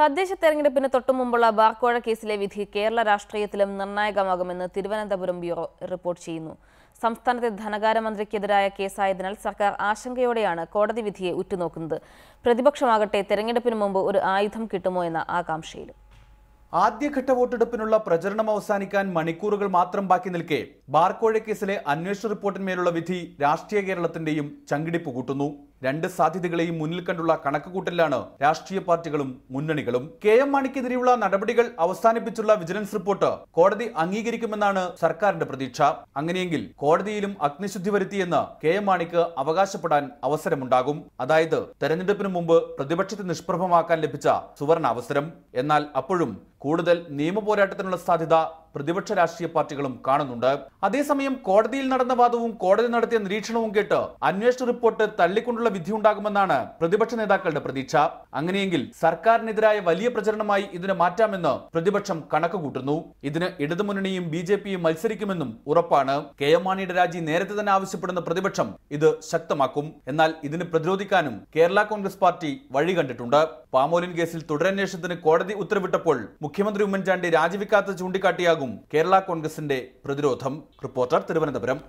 തദ്ദേശ തെരഞ്ഞെടുപ്പിന് തൊട്ടുമുമ്പുള്ള ബാർക്കോഴ കേസിലെ വിധി കേരള രാഷ്ട്രീയത്തിലും നിർണായകമാകുമെന്ന് തിരുവനന്തപുരം ബ്യൂറോ റിപ്പോർട്ട് ചെയ്യുന്നു സംസ്ഥാനത്തെ ധനകാര്യമന്ത്രിക്കെതിരായ കേസായതിനാൽ സർക്കാർ ആശങ്കയോടെയാണ് കോടതി വിധിയെ ഉറ്റുനോക്കുന്നത് പ്രതിപക്ഷമാകട്ടെ തെരഞ്ഞെടുപ്പിന് മുമ്പ് ഒരു ആയുധം കിട്ടുമോ എന്ന ആകാംക്ഷയിലും ആദ്യഘട്ട വോട്ടെടുപ്പിനുള്ള പ്രചരണം അവസാനിക്കാൻ മണിക്കൂറുകൾ മാത്രം ബാക്കി നിൽക്കെ ബാർക്കോഴ കേസിലെ അന്വേഷണ റിപ്പോർട്ടിന്മേലുള്ള വിധി രാഷ്ട്രീയ കേരളത്തിന്റെയും ചങ്കിടിപ്പ് കൂട്ടുന്നു രണ്ട് സാധ്യതകളെയും മുന്നിൽ കണ്ടുള്ള കണക്കുകൂട്ടലാണ് രാഷ്ട്രീയ പാർട്ടികളും മുന്നണികളും കെ എം മാണിക്കെതിരെയുള്ള നടപടികൾ അവസാനിപ്പിച്ചുള്ള വിജിലൻസ് റിപ്പോർട്ട് കോടതി അംഗീകരിക്കുമെന്നാണ് സർക്കാരിന്റെ പ്രതീക്ഷ അങ്ങനെയെങ്കിൽ കോടതിയിലും അഗ്നിശുദ്ധി വരുത്തിയെന്ന് കെ എം മാണിക്ക് അവകാശപ്പെടാൻ അവസരമുണ്ടാകും അതായത് തെരഞ്ഞെടുപ്പിന് മുമ്പ് പ്രതിപക്ഷത്തെ നിഷ്പ്രഭമാക്കാൻ ലഭിച്ച സുവർണ അവസരം എന്നാൽ അപ്പോഴും കൂടുതൽ പോരാട്ടത്തിനുള്ള സാധ്യത പ്രതിപക്ഷ രാഷ്ട്രീയ പാർട്ടികളും കാണുന്നുണ്ട് അതേസമയം കോടതിയിൽ നടന്ന വാദവും കോടതി നടത്തിയ നിരീക്ഷണവും കേട്ട് അന്വേഷണ റിപ്പോർട്ട് തള്ളിക്കൊണ്ടുള്ള ഉണ്ടാകുമെന്നാണ് പ്രതിപക്ഷ നേതാക്കളുടെ പ്രതീക്ഷ അങ്ങനെയെങ്കിൽ സർക്കാരിനെതിരായ വലിയ പ്രചരണമായി ഇതിനെ മാറ്റാമെന്ന് പ്രതിപക്ഷം കണക്കുകൂട്ടുന്നു ഇതിന് ഇടതുമുന്നണിയും ബി ജെ പിയും മത്സരിക്കുമെന്നും ഉറപ്പാണ് കെ എം മാണിയുടെ രാജി നേരത്തെ തന്നെ ആവശ്യപ്പെടുന്ന പ്രതിപക്ഷം ഇത് ശക്തമാക്കും എന്നാൽ ഇതിന് പ്രതിരോധിക്കാനും കേരള കോൺഗ്രസ് പാർട്ടി വഴി കണ്ടിട്ടുണ്ട് പാമോലിൻ കേസിൽ തുടരന്വേഷണത്തിന് കോടതി ഉത്തരവിട്ടപ്പോൾ മുഖ്യമന്ത്രി ഉമ്മൻചാണ്ടി രാജിവെക്കാത്ത ചൂണ്ടിക്കാട്ടിയാകും കേരള കോൺഗ്രസിന്റെ പ്രതിരോധം റിപ്പോർട്ടർ തിരുവനന്തപുരം